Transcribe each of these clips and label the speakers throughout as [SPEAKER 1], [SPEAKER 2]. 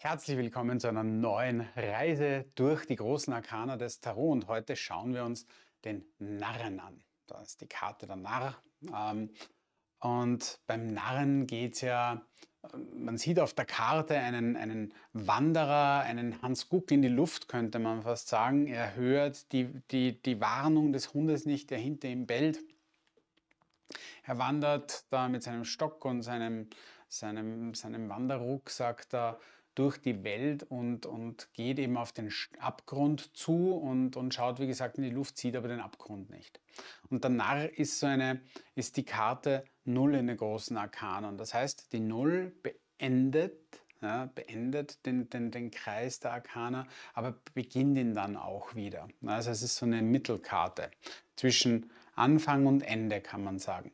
[SPEAKER 1] Herzlich willkommen zu einer neuen Reise durch die großen Arkana des Tarot und heute schauen wir uns den Narren an. Da ist die Karte der Narr. Ähm, und beim Narren geht es ja, man sieht auf der Karte einen, einen Wanderer, einen Hans Guck in die Luft, könnte man fast sagen. Er hört die, die, die Warnung des Hundes nicht, der hinter ihm bellt. Er wandert da mit seinem Stock und seinem, seinem, seinem Wanderrucksack da durch die Welt und, und geht eben auf den Abgrund zu und, und schaut, wie gesagt, in die Luft, sieht aber den Abgrund nicht. Und der Narr ist so eine, ist die Karte Null in den großen Arkanen. Das heißt, die Null beendet ja, beendet den, den, den Kreis der Arkaner, aber beginnt ihn dann auch wieder. Also es ist so eine Mittelkarte zwischen Anfang und Ende, kann man sagen.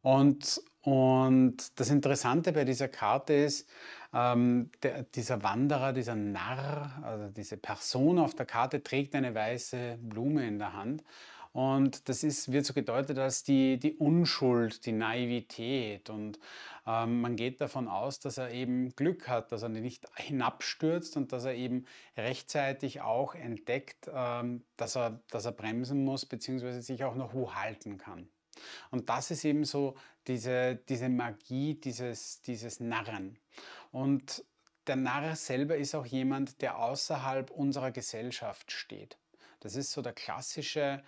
[SPEAKER 1] Und, und das Interessante bei dieser Karte ist, ähm, der, dieser Wanderer, dieser Narr, also diese Person auf der Karte trägt eine weiße Blume in der Hand. Und das ist, wird so gedeutet als die, die Unschuld, die Naivität. Und ähm, man geht davon aus, dass er eben Glück hat, dass er nicht hinabstürzt und dass er eben rechtzeitig auch entdeckt, ähm, dass, er, dass er bremsen muss, beziehungsweise sich auch noch hochhalten kann. Und das ist eben so diese, diese Magie, dieses, dieses Narren. Und der Narr selber ist auch jemand, der außerhalb unserer Gesellschaft steht. Das ist so der klassische,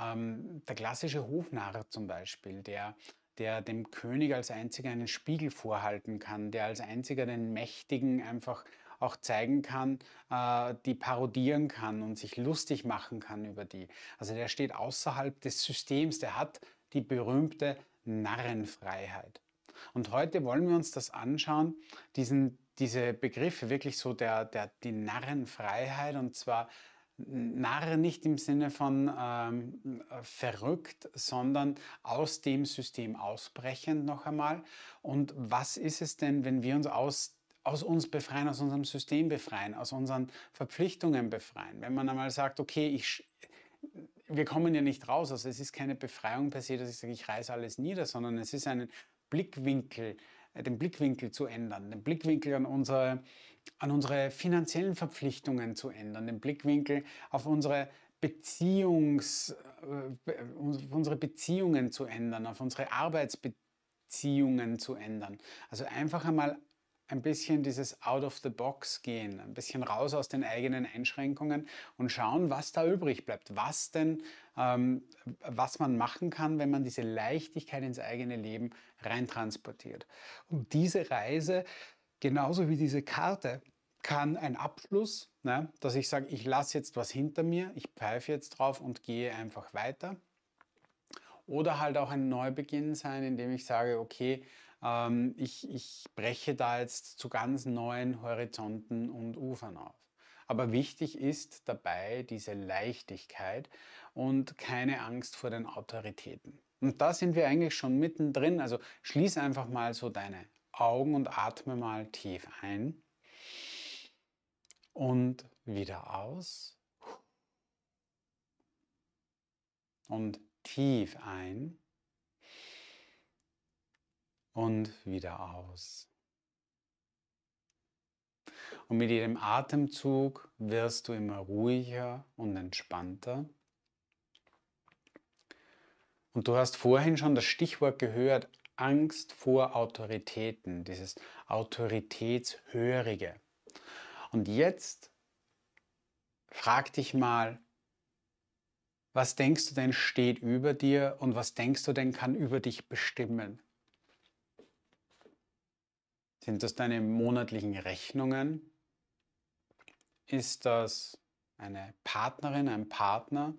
[SPEAKER 1] ähm, der klassische Hofnarr zum Beispiel, der, der dem König als einziger einen Spiegel vorhalten kann, der als einziger den Mächtigen einfach auch zeigen kann, äh, die parodieren kann und sich lustig machen kann über die. Also der steht außerhalb des Systems, der hat die berühmte Narrenfreiheit. Und heute wollen wir uns das anschauen, diesen, diese Begriffe wirklich so der, der, die Narrenfreiheit und zwar Narre nicht im Sinne von ähm, verrückt, sondern aus dem System ausbrechend noch einmal. Und was ist es denn, wenn wir uns aus aus uns befreien, aus unserem System befreien, aus unseren Verpflichtungen befreien. Wenn man einmal sagt, okay, ich, wir kommen ja nicht raus. Also es ist keine Befreiung per se, dass ich sage, ich reiße alles nieder, sondern es ist einen Blickwinkel, äh, den Blickwinkel zu ändern, den Blickwinkel an unsere, an unsere finanziellen Verpflichtungen zu ändern, den Blickwinkel auf unsere Beziehungs, äh, auf unsere Beziehungen zu ändern, auf unsere Arbeitsbeziehungen zu ändern. Also einfach einmal ein bisschen dieses Out of the Box gehen, ein bisschen raus aus den eigenen Einschränkungen und schauen, was da übrig bleibt, was denn, ähm, was man machen kann, wenn man diese Leichtigkeit ins eigene Leben reintransportiert. Und diese Reise, genauso wie diese Karte, kann ein Abschluss, ne, dass ich sage, ich lasse jetzt was hinter mir, ich pfeife jetzt drauf und gehe einfach weiter. Oder halt auch ein Neubeginn sein, indem ich sage, okay, ähm, ich, ich breche da jetzt zu ganz neuen Horizonten und Ufern auf. Aber wichtig ist dabei diese Leichtigkeit und keine Angst vor den Autoritäten. Und da sind wir eigentlich schon mittendrin. Also schließ einfach mal so deine Augen und atme mal tief ein und wieder aus und tief ein und wieder aus. Und mit jedem Atemzug wirst du immer ruhiger und entspannter. Und du hast vorhin schon das Stichwort gehört, Angst vor Autoritäten, dieses Autoritätshörige. Und jetzt frag dich mal, was denkst du denn steht über dir und was denkst du denn kann über dich bestimmen? Sind das deine monatlichen Rechnungen? Ist das eine Partnerin, ein Partner?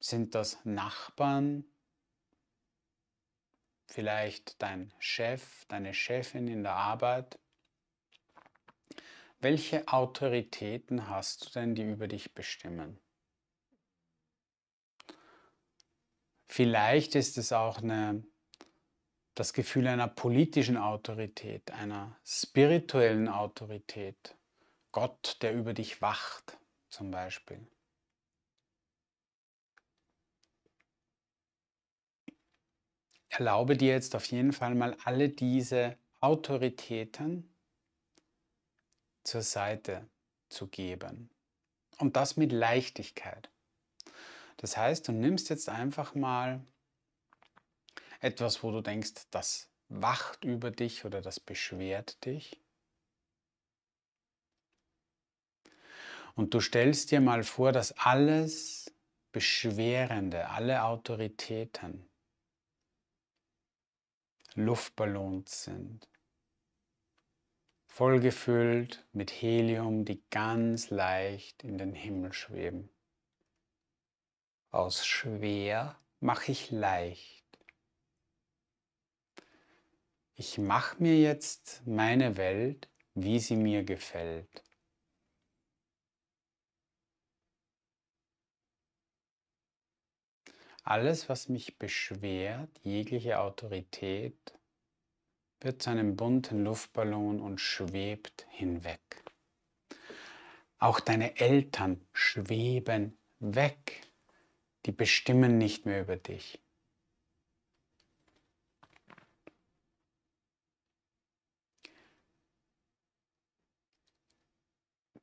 [SPEAKER 1] Sind das Nachbarn? Vielleicht dein Chef, deine Chefin in der Arbeit? Welche Autoritäten hast du denn, die über dich bestimmen? Vielleicht ist es auch eine das Gefühl einer politischen Autorität, einer spirituellen Autorität, Gott, der über dich wacht zum Beispiel. Erlaube dir jetzt auf jeden Fall mal alle diese Autoritäten zur Seite zu geben. Und das mit Leichtigkeit. Das heißt, du nimmst jetzt einfach mal etwas, wo du denkst, das wacht über dich oder das beschwert dich. Und du stellst dir mal vor, dass alles Beschwerende, alle Autoritäten Luftballons sind, vollgefüllt mit Helium, die ganz leicht in den Himmel schweben. Aus schwer mache ich leicht ich mache mir jetzt meine Welt, wie sie mir gefällt. Alles, was mich beschwert, jegliche Autorität, wird zu einem bunten Luftballon und schwebt hinweg. Auch deine Eltern schweben weg. Die bestimmen nicht mehr über dich.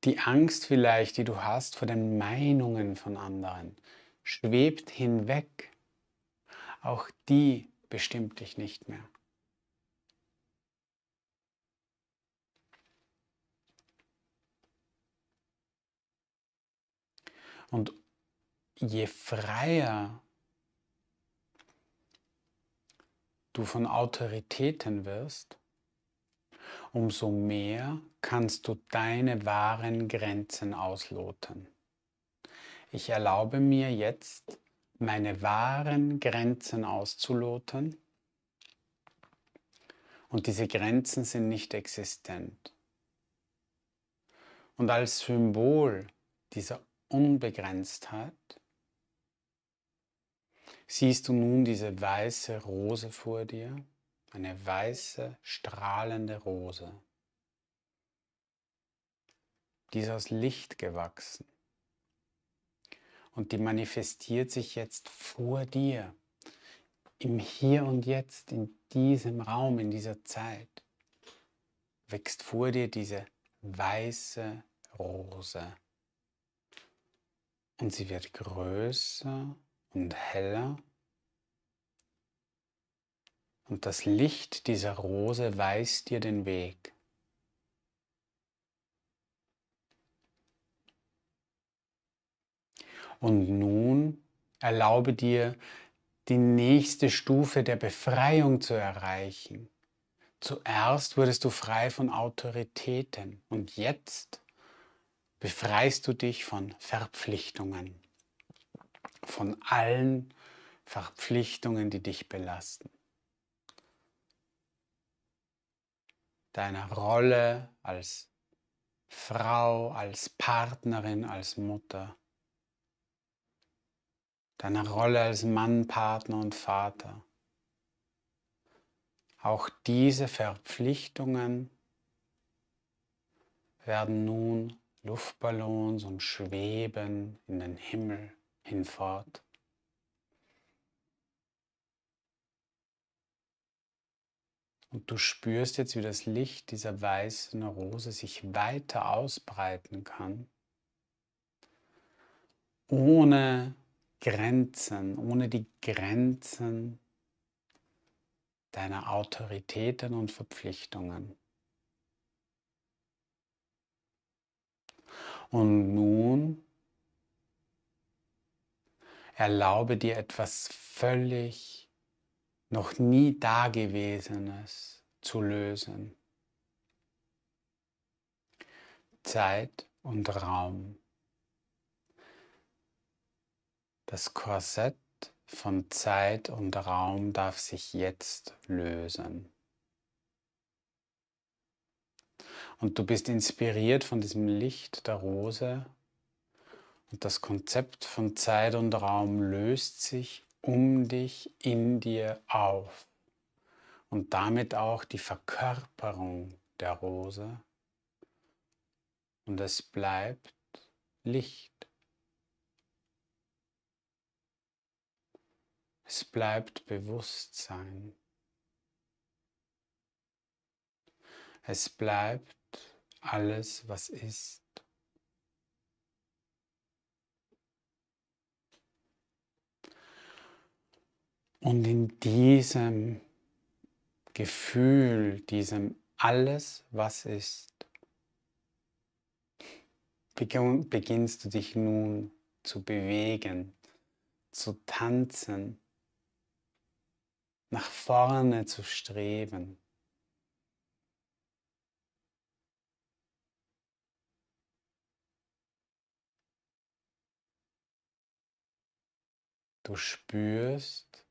[SPEAKER 1] Die Angst vielleicht, die du hast vor den Meinungen von anderen, schwebt hinweg. Auch die bestimmt dich nicht mehr. Und je freier du von Autoritäten wirst, umso mehr kannst du deine wahren Grenzen ausloten. Ich erlaube mir jetzt, meine wahren Grenzen auszuloten. Und diese Grenzen sind nicht existent. Und als Symbol dieser Unbegrenztheit siehst du nun diese weiße Rose vor dir, eine weiße, strahlende Rose. Die ist aus Licht gewachsen. Und die manifestiert sich jetzt vor dir, im Hier und Jetzt, in diesem Raum, in dieser Zeit. Wächst vor dir diese weiße Rose. Und sie wird größer und heller und das Licht dieser Rose weist dir den Weg. Und nun erlaube dir, die nächste Stufe der Befreiung zu erreichen. Zuerst wurdest du frei von Autoritäten und jetzt befreist du dich von Verpflichtungen, von allen Verpflichtungen, die dich belasten. deiner Rolle als Frau, als Partnerin, als Mutter, deiner Rolle als Mann, Partner und Vater. Auch diese Verpflichtungen werden nun Luftballons und schweben in den Himmel hinfort. Und du spürst jetzt, wie das Licht dieser weißen Rose sich weiter ausbreiten kann, ohne Grenzen, ohne die Grenzen deiner Autoritäten und Verpflichtungen. Und nun erlaube dir etwas völlig noch nie Dagewesenes zu lösen. Zeit und Raum. Das Korsett von Zeit und Raum darf sich jetzt lösen. Und du bist inspiriert von diesem Licht der Rose und das Konzept von Zeit und Raum löst sich um dich in dir auf und damit auch die Verkörperung der Rose und es bleibt Licht. Es bleibt Bewusstsein. Es bleibt alles, was ist. Und in diesem Gefühl, diesem alles, was ist, beginnst du dich nun zu bewegen, zu tanzen, nach vorne zu streben. Du spürst,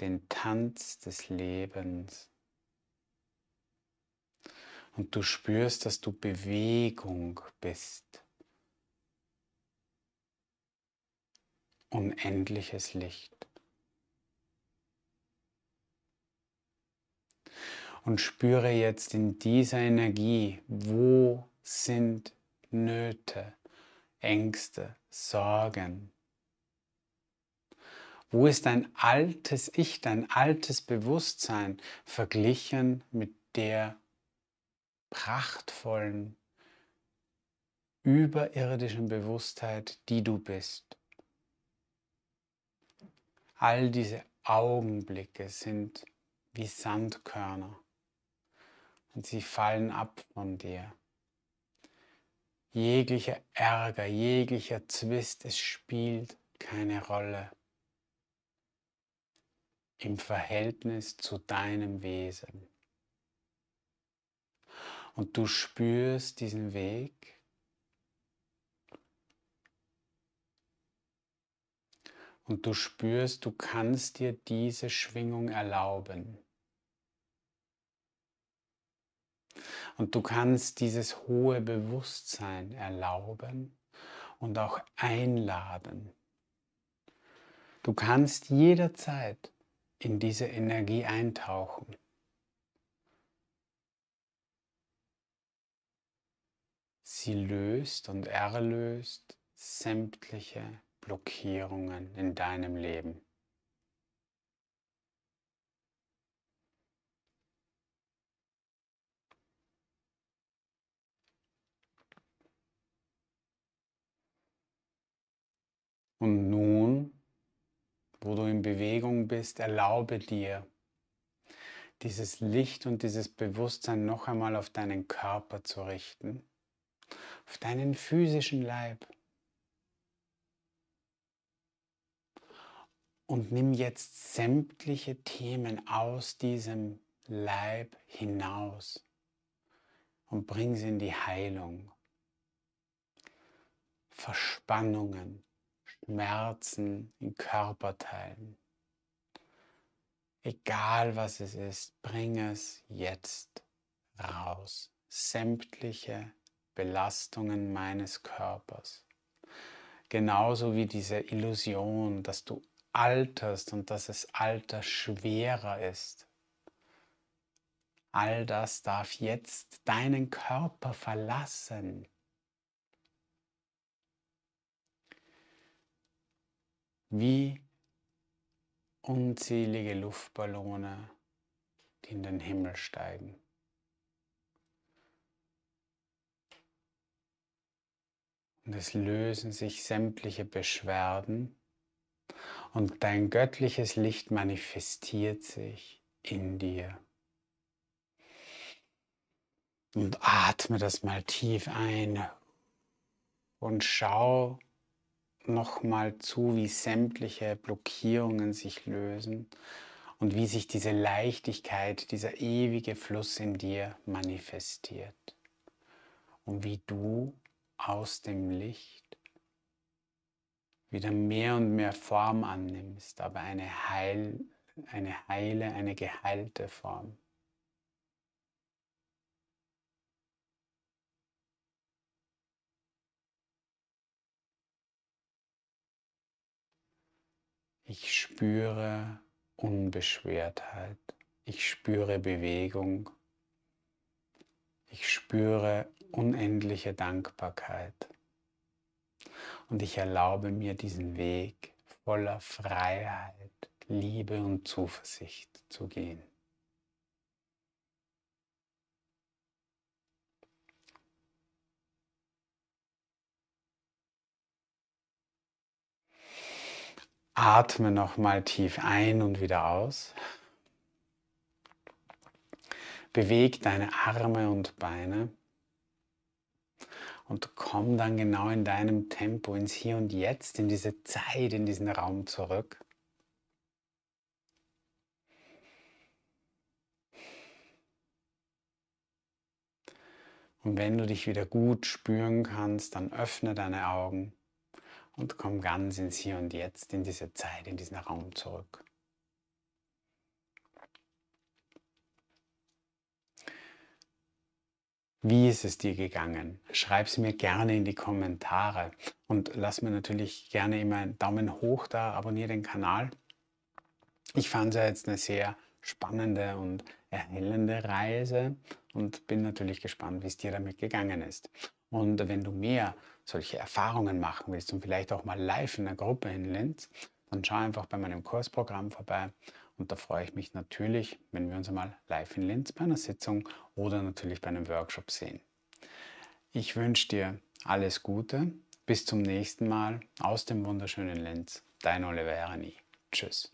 [SPEAKER 1] den Tanz des Lebens. Und du spürst, dass du Bewegung bist. Unendliches Licht. Und spüre jetzt in dieser Energie, wo sind Nöte, Ängste, Sorgen, wo ist dein altes Ich, dein altes Bewusstsein verglichen mit der prachtvollen, überirdischen Bewusstheit, die du bist? All diese Augenblicke sind wie Sandkörner und sie fallen ab von dir. Jeglicher Ärger, jeglicher Zwist, es spielt keine Rolle im Verhältnis zu deinem Wesen. Und du spürst diesen Weg. Und du spürst, du kannst dir diese Schwingung erlauben. Und du kannst dieses hohe Bewusstsein erlauben und auch einladen. Du kannst jederzeit in diese Energie eintauchen. Sie löst und erlöst sämtliche Blockierungen in deinem Leben. Und nun wo du in Bewegung bist, erlaube dir, dieses Licht und dieses Bewusstsein noch einmal auf deinen Körper zu richten, auf deinen physischen Leib. Und nimm jetzt sämtliche Themen aus diesem Leib hinaus und bring sie in die Heilung. Verspannungen, Schmerzen in Körperteilen. Egal was es ist, bring es jetzt raus. Sämtliche Belastungen meines Körpers. Genauso wie diese Illusion, dass du alterst und dass es Alter schwerer ist. All das darf jetzt deinen Körper verlassen. wie unzählige Luftballone, die in den Himmel steigen. Und es lösen sich sämtliche Beschwerden und dein göttliches Licht manifestiert sich in dir. Und atme das mal tief ein und schau, nochmal zu, wie sämtliche Blockierungen sich lösen und wie sich diese Leichtigkeit, dieser ewige Fluss in dir manifestiert und wie du aus dem Licht wieder mehr und mehr Form annimmst, aber eine, Heil, eine heile, eine geheilte Form. Ich spüre Unbeschwertheit. Ich spüre Bewegung. Ich spüre unendliche Dankbarkeit. Und ich erlaube mir diesen Weg voller Freiheit, Liebe und Zuversicht zu gehen. Atme nochmal tief ein und wieder aus. Beweg deine Arme und Beine und komm dann genau in deinem Tempo ins Hier und Jetzt, in diese Zeit, in diesen Raum zurück. Und wenn du dich wieder gut spüren kannst, dann öffne deine Augen und komm ganz ins Hier und Jetzt, in diese Zeit, in diesen Raum zurück. Wie ist es dir gegangen? Schreib es mir gerne in die Kommentare und lass mir natürlich gerne immer einen Daumen hoch da, abonniere den Kanal. Ich fand es ja jetzt eine sehr spannende und erhellende Reise und bin natürlich gespannt, wie es dir damit gegangen ist. Und wenn du mehr solche Erfahrungen machen willst und vielleicht auch mal live in einer Gruppe in Linz, dann schau einfach bei meinem Kursprogramm vorbei. Und da freue ich mich natürlich, wenn wir uns einmal live in Linz bei einer Sitzung oder natürlich bei einem Workshop sehen. Ich wünsche dir alles Gute. Bis zum nächsten Mal aus dem wunderschönen Linz. Dein Oliver Herani. Tschüss.